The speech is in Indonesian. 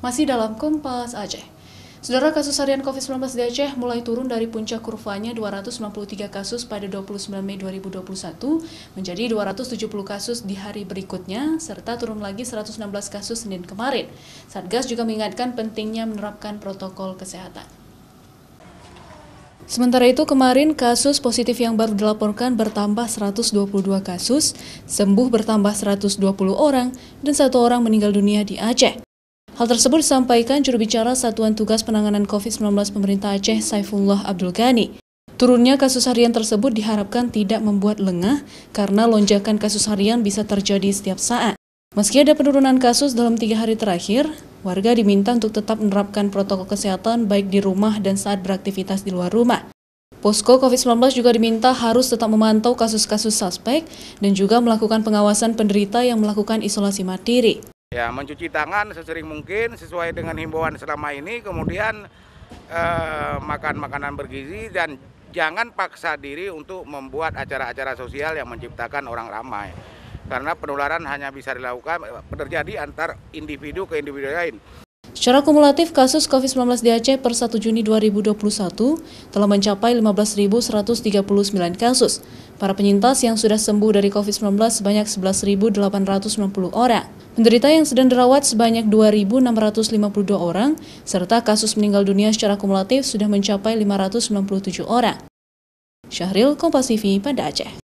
Masih dalam Kompas Aceh. Saudara kasus harian COVID-19 di Aceh mulai turun dari puncak kurvanya 293 kasus pada 29 Mei 2021 menjadi 270 kasus di hari berikutnya, serta turun lagi 116 kasus Senin kemarin. Satgas juga mengingatkan pentingnya menerapkan protokol kesehatan. Sementara itu kemarin kasus positif yang baru dilaporkan bertambah 122 kasus, sembuh bertambah 120 orang, dan satu orang meninggal dunia di Aceh. Hal tersebut disampaikan juru bicara Satuan Tugas Penanganan COVID-19 pemerintah Aceh Saifullah Abdul Ghani. Turunnya kasus harian tersebut diharapkan tidak membuat lengah karena lonjakan kasus harian bisa terjadi setiap saat. Meski ada penurunan kasus dalam tiga hari terakhir, warga diminta untuk tetap menerapkan protokol kesehatan baik di rumah dan saat beraktivitas di luar rumah. Posko COVID-19 juga diminta harus tetap memantau kasus-kasus suspek dan juga melakukan pengawasan penderita yang melakukan isolasi mandiri. Ya, mencuci tangan sesering mungkin sesuai dengan himbauan selama ini, kemudian eh, makan makanan bergizi dan jangan paksa diri untuk membuat acara-acara sosial yang menciptakan orang ramai. Karena penularan hanya bisa dilakukan eh, terjadi antar individu ke individu lain. Secara kumulatif, kasus COVID-19 di Aceh per 1 Juni 2021 telah mencapai 15.139 kasus. Para penyintas yang sudah sembuh dari COVID-19 sebanyak 11.890 orang. Penderita yang sedang dirawat sebanyak 2.652 orang, serta kasus meninggal dunia secara kumulatif sudah mencapai 597 orang. Syahril, Kompasivi pada Aceh.